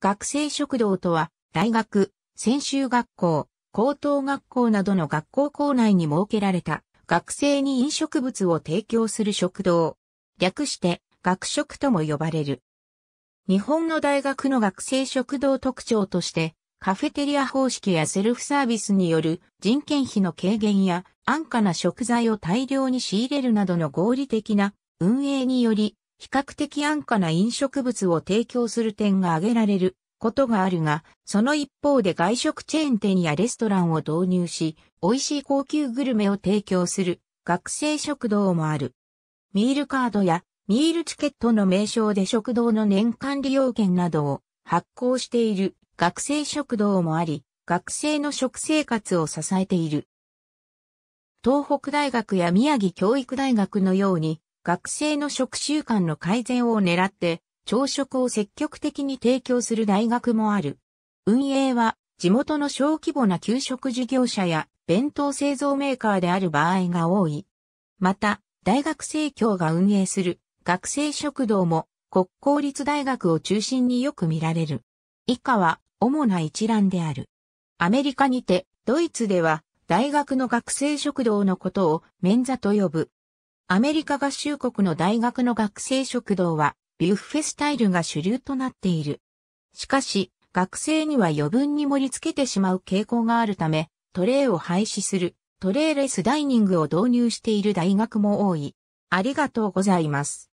学生食堂とは、大学、専修学校、高等学校などの学校校内に設けられた、学生に飲食物を提供する食堂。略して、学食とも呼ばれる。日本の大学の学生食堂特徴として、カフェテリア方式やセルフサービスによる人件費の軽減や安価な食材を大量に仕入れるなどの合理的な運営により比較的安価な飲食物を提供する点が挙げられることがあるが、その一方で外食チェーン店やレストランを導入し、美味しい高級グルメを提供する学生食堂もある。ミールカードやミールチケットの名称で食堂の年間利用券などを発行している学生食堂もあり、学生の食生活を支えている。東北大学や宮城教育大学のように、学生の食習慣の改善を狙って、朝食を積極的に提供する大学もある。運営は、地元の小規模な給食事業者や弁当製造メーカーである場合が多い。また、大学生協が運営する学生食堂も国公立大学を中心によく見られる。以下は主な一覧である。アメリカにて、ドイツでは大学の学生食堂のことをメンザと呼ぶ。アメリカ合衆国の大学の学生食堂は、ビュッフェスタイルが主流となっている。しかし、学生には余分に盛り付けてしまう傾向があるため、トレイを廃止する、トレーレスダイニングを導入している大学も多い。ありがとうございます。